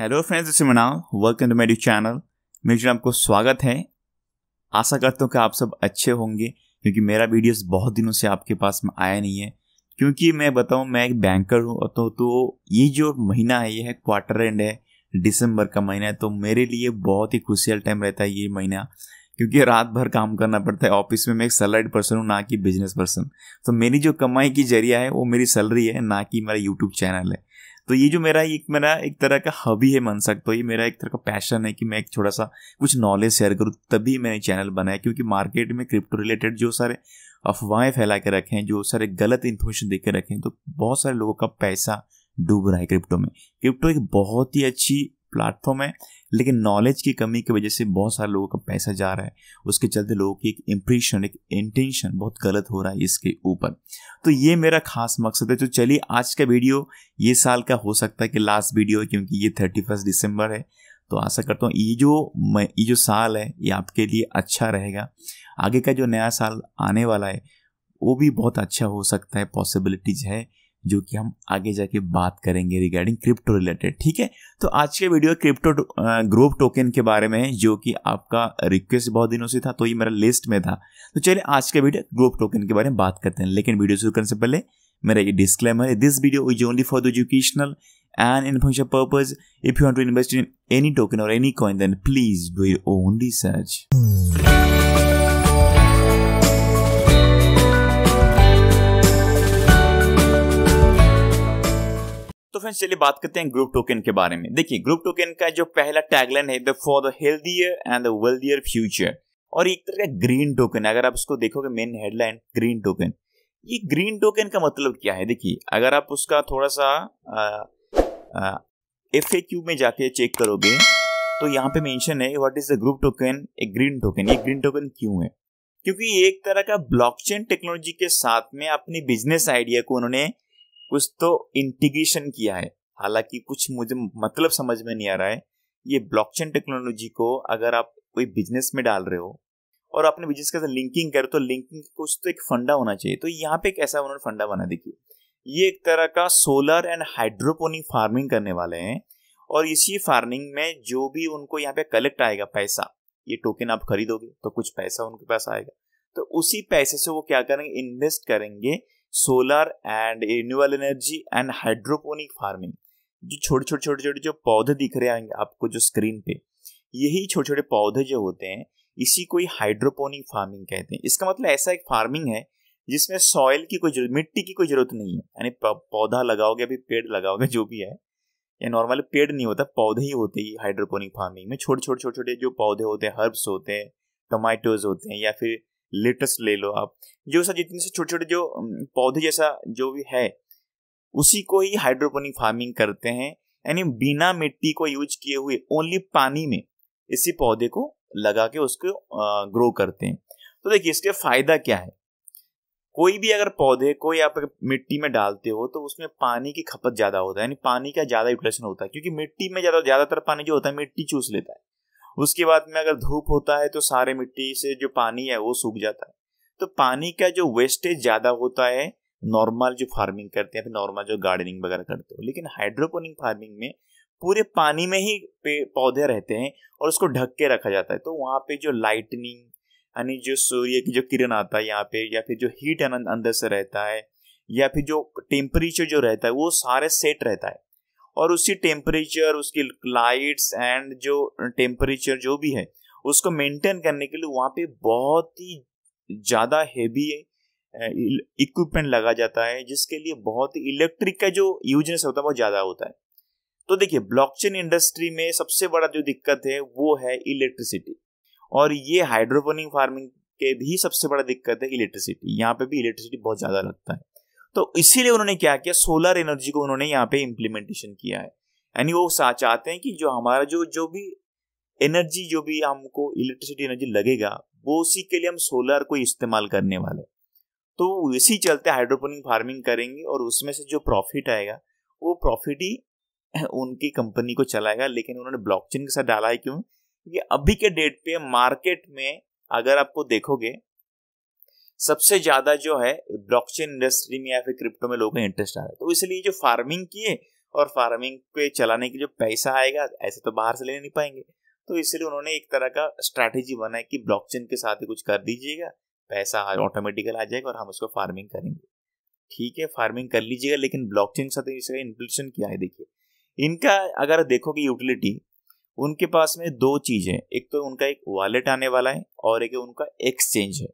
Hello friends इसे मनाओ welcome to मेरी चैनल मेरे चैनल आपको स्वागत है आशा करता हूँ कि आप सब अच्छे होंगे क्योंकि मेरा वीडियोस बहुत दिनों से आपके पास में आया नहीं है क्योंकि मैं बताऊँ मैं एक बैंकर हूँ तो, तो ये जो महीना है ये है क्वार्टर एंड है दिसंबर का महीना है तो मेरे लिए बहुत ही खुशियाल टाइम रहता है ये महीना क्योंकि रात भर काम करना पड़ता है ऑफिस में मैं एक सैलरीड पर्सन हूँ ना कि बिजनेस पर्सन तो मेरी जो कमाई की जरिया है वो मेरी सैलरी है ना कि मेरा यूट्यूब चैनल है तो ये जो मेरा एक मेरा एक तरह का हबी है मन सकते हो ये मेरा एक तरह का पैशन है कि मैं एक थोड़ा सा कुछ नॉलेज शेयर करूँ तभी मैंने चैनल बनाया क्योंकि मार्केट में क्रिप्टो रिलेटेड जो सारे अफवाहें फैला के रखे हैं जो सारे गलत इन्फॉर्मेशन दे के रखे हैं तो बहुत सारे लोगों का पैसा डूब रहा है क्रिप्टो में क्रिप्टो एक बहुत ही अच्छी प्लेटफॉर्म है लेकिन नॉलेज की कमी की वजह से बहुत सारे लोगों का पैसा जा रहा है उसके चलते लोगों की एक इम्प्रेशन एक इंटेंशन बहुत गलत हो रहा है इसके ऊपर तो ये मेरा खास मकसद है तो चलिए आज का वीडियो ये साल का हो सकता है कि लास्ट वीडियो है क्योंकि ये थर्टी फर्स्ट दिसंबर है तो आशा करता हूँ ये जो ये जो साल है ये आपके लिए अच्छा रहेगा आगे का जो नया साल आने वाला है वो भी बहुत अच्छा हो सकता है पॉसिबिलिटीज़ है जो कि हम आगे जाके बात करेंगे रिगार्डिंग क्रिप्टो रिलेटेड ठीक है तो आज के वीडियो क्रिप्टो ग्रोप टोकन के बारे में है जो कि आपका रिक्वेस्ट बहुत दिनों से था तो ये मेरा लिस्ट में था तो चलिए आज का वीडियो ग्रोप टोकन के बारे में बात करते हैं लेकिन वीडियो शुरू करने से पहले मेरा ये डिस्क्लेमर है this video is only for the educational and information purpose if you want to invest in any token or any coin, then please do your own research. Friends चलिए बात करते हैं ग्रुप टोकन के बारे में देखिए group token का जो पहला टैगलाइन है for the healthier and the wealthier future और एक तरह का ग्रीन टोकन अगर आप उसको देखोगे मेन हेडलाइन ग्रीन टोकन ये ग्रीन टोकन का मतलब क्या है देखिए अगर आप उसका थोड़ा सा एफ ए क्यू में जाके चेक करोगे तो यहाँ पे मेंशन है what is the group token a green token ये ग्रीन टोकन क्यों है क्योंकि एक तरह का ब्लॉकचेन टेक्नोलॉजी के साथ में अपनी बिजनेस आइडिया को उन्होंने कुछ तो इंटीग्रेशन किया है हालांकि कुछ मुझे मतलब समझ में नहीं आ रहा है ये ब्लॉकचेन टेक्नोलॉजी को अगर आप कोई बिजनेस में डाल रहे हो और आपने बिजनेस के साथ लिंकिंग करो तो लिंकिंग कुछ तो एक फंडा होना चाहिए तो यहाँ पे एक ऐसा उन्होंने फंडा बना देखिए ये एक तरह का सोलर एंड हाइड्रोपोनिक फार्मिंग करने वाले हैं और इसी फार्मिंग में जो भी उनको यहाँ पे कलेक्ट आएगा पैसा ये टोकन आप खरीदोगे तो कुछ पैसा उनके पास आएगा तो उसी पैसे से वो क्या करेंगे इन्वेस्ट करेंगे solar and renewal energy and hydroponic farming जो छोटे छोटे छोटे छोटे जो पौधे दिख रहे हैं आपको जो स्क्रीन पे यही छोटे छोटे पौधे जो होते हैं इसी को ही हाइड्रोपोनिक फार्मिंग कहते हैं इसका मतलब ऐसा एक फार्मिंग है जिसमें सॉइल की कोई जरूरत मिट्टी की कोई जरूरत नहीं है यानी पौधा लगाओगे अभी पेड़ लगाओगे जो भी है या नॉर्मल पेड़ नहीं होता पौधे ही होते ही हाइड्रोपोनिक फार्मिंग में छोटे छोटे छोटे छोटे जो पौधे होते हैं हर्ब्स होते हैं टोमेटोज होते हैं या फिर लेटेस्ट ले लो आप जो सा जितने से छोटे छोटे जो पौधे जैसा जो भी है उसी को ही हाइड्रोपोनिक फार्मिंग करते हैं यानी बिना मिट्टी को यूज किए हुए ओनली पानी में इसी पौधे को लगा के उसको ग्रो करते हैं तो देखिए इसके फायदा क्या है कोई भी अगर पौधे कोई आप मिट्टी में डालते हो तो उसमें पानी की खपत ज़्यादा होता है यानी पानी का ज़्यादा यूटिलाइजेशन होता है क्योंकि मिट्टी में ज़्यादा ज़्यादातर पानी जो होता है मिट्टी चूस लेता है उसके बाद में अगर धूप होता है तो सारे मिट्टी से जो पानी है वो सूख जाता है तो पानी का जो वेस्टेज ज़्यादा होता है नॉर्मल जो फार्मिंग करते हैं नॉर्मल जो गार्डनिंग वगैरह करते हो लेकिन हाइड्रोपोनिक फार्मिंग में पूरे पानी में ही पौधे रहते हैं और उसको ढक के रखा जाता है तो वहाँ पे जो लाइटनिंग यानी जो सूर्य की जो किरण आता है यहाँ पे या फिर जो हीट अंदर से रहता है या फिर जो टेम्परेचर जो रहता है वो सारे सेट रहता है और उसी टेम्परेचर उसकी लाइट्स एंड जो टेम्परेचर जो भी है उसको मेंटेन करने के लिए वहाँ पे बहुत ही ज़्यादा हैवी इक्विपमेंट लगा जाता है जिसके लिए बहुत ही इलेक्ट्रिक का जो यूजनेस होता है बहुत ज़्यादा होता है तो देखिए ब्लॉकचेन इंडस्ट्री में सबसे बड़ा जो दिक्कत है वो है इलेक्ट्रिसिटी और ये हाइड्रोपोनिक फार्मिंग के भी सबसे बड़ा दिक्कत है इलेक्ट्रिसिटी यहाँ पे भी इलेक्ट्रिसिटी बहुत ज़्यादा लगता है तो इसीलिए उन्होंने क्या किया सोलर एनर्जी को उन्होंने यहाँ पे इम्प्लीमेंटेशन किया है यानी वो चाहते हैं कि जो हमारा जो जो भी एनर्जी जो भी हमको इलेक्ट्रिसिटी एनर्जी लगेगा वो उसी के लिए हम सोलर को इस्तेमाल करने वाले तो इसी चलते हाइड्रोपोनिक फार्मिंग करेंगे और उसमें से जो प्रॉफिट आएगा वो प्रॉफिट ही उनकी कंपनी को चलाएगा लेकिन उन्होंने ब्लॉकचेन के साथ डाला है क्यों क्योंकि अभी के डेट पे मार्केट में अगर आपको देखोगे सबसे ज़्यादा जो है ब्लॉकचेन इंडस्ट्री में या फिर क्रिप्टो में लोगों का इंटरेस्ट आ रहा है तो इसलिए जो फार्मिंग किए और फार्मिंग पे चलाने के जो पैसा आएगा ऐसे तो बाहर से ले नहीं पाएंगे तो इसलिए उन्होंने एक तरह का स्ट्रैटेजी बनाया कि ब्लॉकचेन के साथ ही कुछ कर दीजिएगा पैसा ऑटोमेटिकल आ जाएगा और हम उसको फार्मिंग करेंगे ठीक है फार्मिंग कर लीजिएगा लेकिन ब्लॉकचेन के साथ इसका इम्प्लीशन किया है देखिए इनका अगर देखोगे यूटिलिटी उनके पास में दो चीज़ें एक तो उनका एक वॉलेट आने वाला है और एक उनका एक्सचेंज है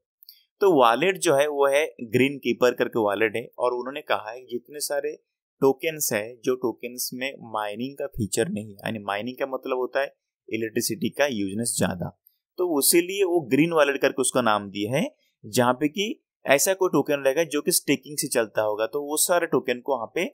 तो वॉलेट जो है वो है ग्रीन कीपर करके वॉलेट है और उन्होंने कहा है जितने सारे टोकन्स है जो टोकन्स में माइनिंग का फीचर नहीं है यानी माइनिंग का मतलब होता है इलेक्ट्रिसिटी का यूजनेस ज़्यादा तो लिए वो ग्रीन वॉलेट करके उसका नाम दिया है जहाँ पे कि ऐसा कोई टोकन रहेगा जो कि स्टेकिंग से चलता होगा तो वो सारे टोकन को वहाँ पे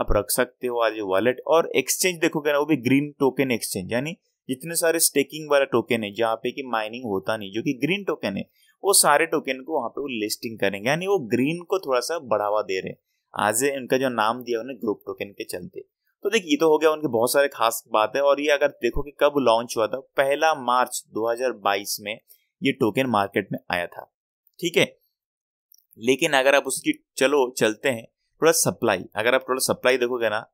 आप रख सकते हो आज वॉलेट और एक्सचेंज देखोगे ना वो भी ग्रीन टोकन एक्सचेंज यानी जितने सारे स्टेकिंग वाला टोकन है जहाँ पे कि माइनिंग होता नहीं जो कि ग्रीन टोकन है वो सारे टोकन को वहाँ पे वो लिस्टिंग करेंगे यानी वो ग्रीन को थोड़ा सा बढ़ावा दे रहे हैं आज इनका जो नाम दिया उन्होंने ग्रुप टोकन के चलते तो देखिए ये तो हो गया उनके बहुत सारे खास बात है और ये अगर देखो कि कब लॉन्च हुआ था पहला मार्च 2022 में ये टोकन मार्केट में आया था ठीक है लेकिन अगर आप उसकी चलो चलते हैं थोड़ा सप्लाई अगर आप टोटल सप्लाई देखोगे ना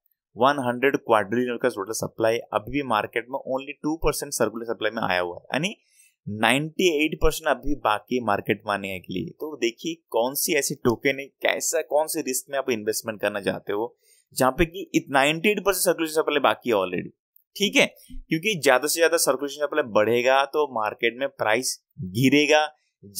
100 हंड्रेड क्वाड्रिलियन का टोटल सप्लाई अभी भी मार्केट में only two percent circular supply में आया हुआ है यानी 98 परसेंट अभी बाकी मार्केट माने के लिए तो देखिए कौन सी ऐसी टोकन है कैसा कौन से रिस्क में आप इन्वेस्टमेंट करना चाहते हो जहां पे कि नाइनटी एट परसेंट सर्कुलेशन से पहले बाकी है ऑलरेडी ठीक है क्योंकि ज्यादा से ज्यादा सर्कुलेशन से पहले बढ़ेगा तो मार्केट में प्राइस गिरेगा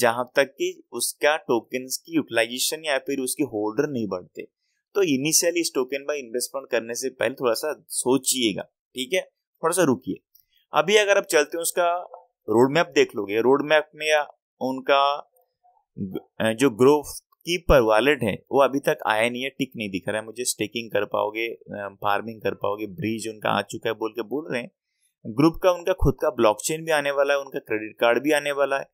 जहां तक कि उसका टोकन की यूटिलाइजेशन या फिर उसके होल्डर नहीं बढ़ते तो इनिशियली इस टोकन पर इन्वेस्टमेंट करने से पहले थोड़ा सा सोचिएगा ठीक है थोड़ा सा रुकिए अभी अगर आप चलते हैं उसका रोड मैप देख लोगे रोड मैप में उनका जो ग्रोथ की पर वॉलेट है वो अभी तक आया नहीं है टिक नहीं दिख रहा है मुझे स्टेकिंग कर पाओगे फार्मिंग कर पाओगे ब्रिज उनका आ चुका है बोल के बोल रहे हैं ग्रुप का उनका खुद का ब्लॉकचेन भी आने वाला है उनका क्रेडिट कार्ड भी आने वाला है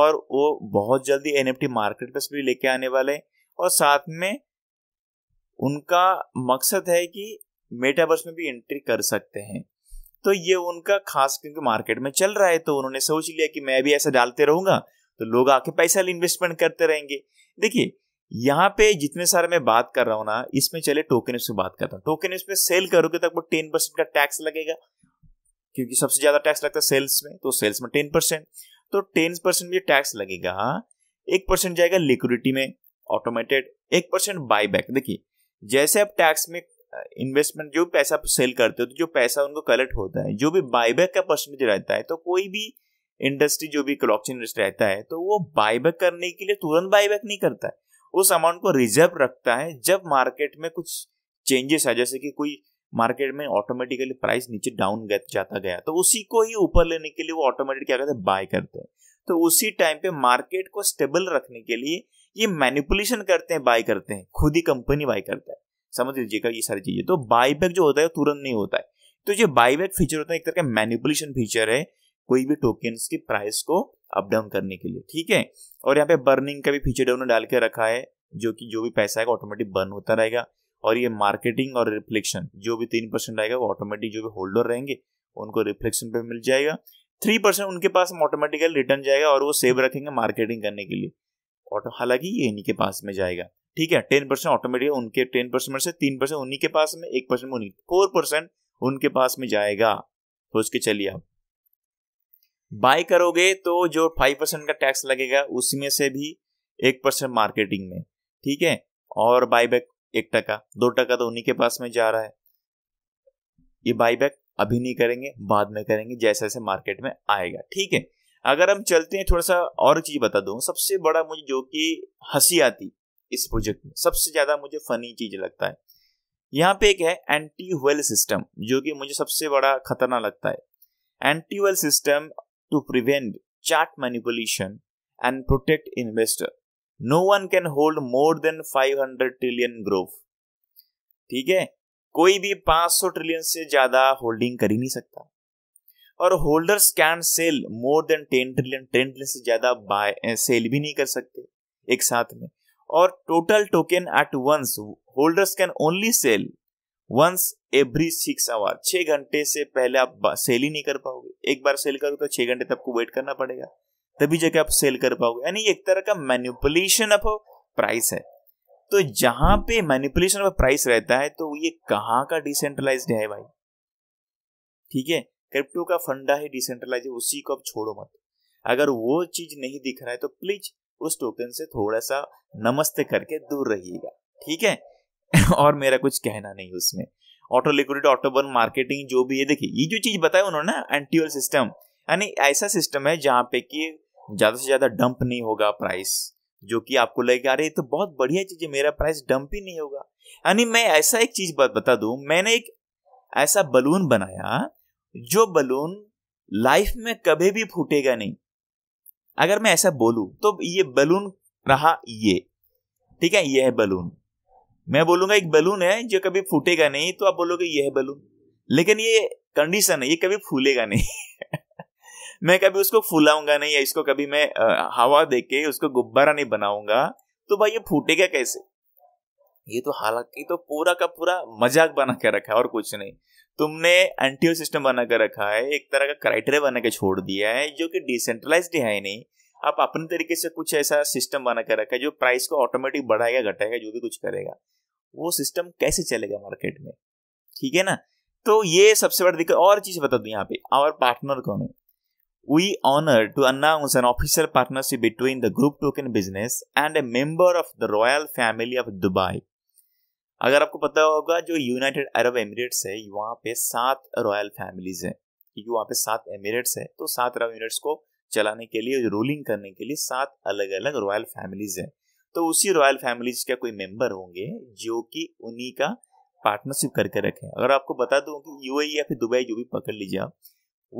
और वो बहुत जल्दी एन मार्केट पर भी लेके आने वाले हैं और साथ में उनका मकसद है कि मेटावर्स में भी एंट्री कर सकते हैं तो ये उनका खास क्योंकि मार्केट में चल रहा है तो उन्होंने सोच लिया कि मैं भी ऐसा डालते रहूंगा तो लोग आके पैसा इन्वेस्टमेंट करते रहेंगे देखिए यहाँ पे जितने सारे मैं बात कर रहा हूँ ना इसमें चले टोकन से बात करता हूँ टोकन पे सेल करोगे तक वो टेन परसेंट का टैक्स लगेगा क्योंकि सबसे ज्यादा टैक्स लगता है सेल्स में तो सेल्स में टेन परसेंट तो टेन परसेंट भी टैक्स लगेगा हाँ, एक परसेंट जाएगा लिक्विडिटी में ऑटोमेटेड एक परसेंट बाईबैक देखिए जैसे आप टैक्स में इन्वेस्टमेंट जो पैसा सेल करते हो तो जो पैसा उनको कलेक्ट होता है जो भी बायबैक का परसेंटेज रहता है तो कोई भी इंडस्ट्री जो भी ब्लॉकचेन इंडस्ट्री रहता है तो वो बायबैक करने के लिए तुरंत बायबैक नहीं करता है उस अमाउंट को रिजर्व रखता है जब मार्केट में कुछ चेंजेस है जैसे कि कोई मार्केट में ऑटोमेटिकली प्राइस नीचे डाउन जाता गया तो उसी को ही ऊपर लेने के लिए वो ऑटोमेटिक क्या करते हैं बाय करते हैं तो उसी टाइम पे मार्केट को स्टेबल रखने के लिए ये मैनिपुलेशन करते हैं बाय करते हैं खुद ही कंपनी बाय करता है समझ लीजिएगा ये सारी चीज़ें तो बाईबैक जो होता है तुरंत नहीं होता है तो ये बाईबैक फीचर होता है एक तरह का मैनिपुलेशन फीचर है कोई भी टोकन की प्राइस को अप डाउन करने के लिए ठीक है और यहाँ पे बर्निंग का भी फीचर उन्होंने डाल के रखा है जो कि जो भी पैसा आएगा ऑटोमेटिक बर्न होता रहेगा और ये मार्केटिंग और रिफ्लेक्शन जो भी तीन परसेंट आएगा वो ऑटोमेटिक जो भी होल्डर रहेंगे उनको रिफ्लेक्शन पे मिल जाएगा थ्री परसेंट उनके पास ऑटोमेटिकली रिटर्न जाएगा और वो सेव रखेंगे मार्केटिंग करने के लिए ऑटो हालांकि ये इन्हीं के पास में जाएगा ठीक है टेन परसेंट ऑटोमेटिक उनके टेन परसेंट से तीन परसेंट उन्हीं के पास में एक परसेंट उन्हीं फोर परसेंट उनके पास में जाएगा तो सोच के चलिए आप बाय करोगे तो जो फाइव परसेंट का टैक्स लगेगा उसमें से भी एक परसेंट मार्केटिंग में ठीक है और बायबैक एक टका दो टका तो उन्हीं के पास में जा रहा है ये बायबैक अभी नहीं करेंगे बाद में करेंगे जैसे जैसे मार्केट में आएगा ठीक है अगर हम चलते हैं थोड़ा सा और चीज बता दूं सबसे बड़ा मुझे जो कि हंसी आती इस प्रोजेक्ट में सबसे ज़्यादा मुझे फनी चीज़ लगता है यहाँ पे एक है एंटी वेल सिस्टम जो कि मुझे सबसे बड़ा खतरनाक लगता है anti whale system to prevent chart manipulation and protect investor no one can hold more than 500 trillion growth ठीक है कोई भी 500 ट्रिलियन से ज्यादा होल्डिंग कर ही नहीं सकता और holders can sell more than 10 trillion 10 trillion से ज्यादा बाय सेल भी नहीं कर सकते एक साथ में और total token at once holders can only sell once every six hour छह घंटे से पहले आप सेल ही नहीं कर पाओगे एक बार सेल करो तो छह घंटे तक आपको वेट करना पड़ेगा तभी जाके आप सेल कर पाओगे यानी एक तरह का मैनिपुलेशन ऑफ प्राइस है तो जहां पे मैनिपुलेशन ऑफ प्राइस रहता है तो ये कहाँ का डिसेंट्रलाइज है भाई ठीक है क्रिप्टो का फंडा है डिसेंट्रलाइज उसी को आप छोड़ो मत अगर वो चीज नहीं दिख रहा है तो प्लीज उस टोकन से थोड़ा सा नमस्ते करके दूर रहिएगा ठीक है और मेरा कुछ कहना नहीं उसमें ऑटो लिक्विड ऑटोबर्न मार्केटिंग जो भी है देखिए ये जो चीज बताया उन्होंने एंटीओल सिस्टम यानी ऐसा सिस्टम है जहाँ पे कि ज्यादा से ज्यादा डंप नहीं होगा प्राइस जो कि आपको लगेगा अरे तो बहुत बढ़िया चीज है मेरा प्राइस डंप ही नहीं होगा यानी मैं ऐसा एक चीज बात बता दू मैंने एक ऐसा बलून बनाया जो बलून लाइफ में कभी भी फूटेगा नहीं अगर मैं ऐसा बोलूं तो ये बलून रहा ये ठीक है ये है बलून मैं बोलूंगा एक बलून है जो कभी फूटेगा नहीं तो आप बोलोगे ये है बलून लेकिन ये कंडीशन है ये कभी फूलेगा नहीं मैं कभी उसको फुलाऊंगा नहीं या इसको कभी मैं हवा दे के उसको गुब्बारा नहीं बनाऊंगा तो भाई ये फूटेगा कैसे ये तो हालांकि तो पूरा का पूरा मजाक बना के रखा है और कुछ नहीं तुमने एंटीओ सिस्टम बना कर रखा है एक तरह का क्राइटेरिया बना के छोड़ दिया है जो कि डिसेंट्रलाइज है नहीं आप अपने तरीके से कुछ ऐसा सिस्टम बना कर रखा है जो प्राइस को ऑटोमेटिक बढ़ाएगा घटाएगा जो भी कुछ करेगा वो सिस्टम कैसे चलेगा मार्केट में ठीक है ना तो ये सबसे बड़ी दिक्कत और चीज बता दूं यहाँ पे आवर पार्टनर कौन है we honour to announce an official partnership between the group token business and a member of the royal family of Dubai अगर आपको पता होगा जो यूनाइटेड अरब एमिरेट्स है वहाँ पे सात रॉयल फैमिलीज हैं क्योंकि वहाँ पे सात एमिरेट्स है तो सात अरब एमिरेट्स को चलाने के लिए रूलिंग करने के लिए सात अलग अलग रॉयल फैमिलीज हैं तो उसी रॉयल फैमिलीज का कोई मेंबर होंगे जो कि उन्हीं का पार्टनरशिप करके रखें अगर आपको बता दूं कि यू e या फिर दुबई जो भी पकड़ लीजिए आप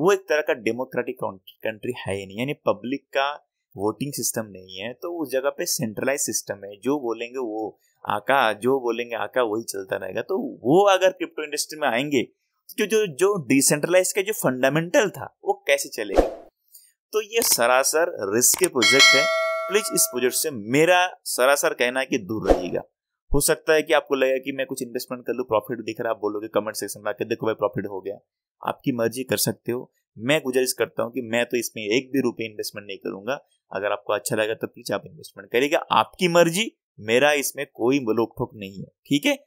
वो एक तरह का डेमोक्रेटिक कंट्री है ही नहीं यानी पब्लिक का वोटिंग सिस्टम नहीं है तो उस जगह पे सेंट्रलाइज सिस्टम है जो बोलेंगे वो आका जो बोलेंगे आका वही चलता रहेगा तो वो अगर क्रिप्टो इंडस्ट्री में आएंगे तो जो जो जो डिसेंट्रलाइज का जो फंडामेंटल था वो कैसे चलेगा तो ये सरासर रिस्क के प्रोजेक्ट है प्लीज इस प्रोजेक्ट से मेरा सरासर कहना है कि दूर रहिएगा हो सकता है कि आपको लगे कि मैं कुछ इन्वेस्टमेंट कर लूँ प्रॉफिट दिख रहा आप बोलोगे कमेंट सेक्शन में आके देखो भाई प्रॉफिट हो गया आपकी मर्जी कर सकते हो मैं गुजारिश करता हूँ कि मैं तो इसमें एक भी रुपये इन्वेस्टमेंट नहीं करूंगा अगर आपको अच्छा लगेगा तो प्लीज आप इन्वेस्टमेंट करिएगा आपकी मर्जी मेरा इसमें कोई मलोक ठोक नहीं है ठीक है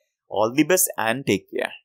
all the best and take care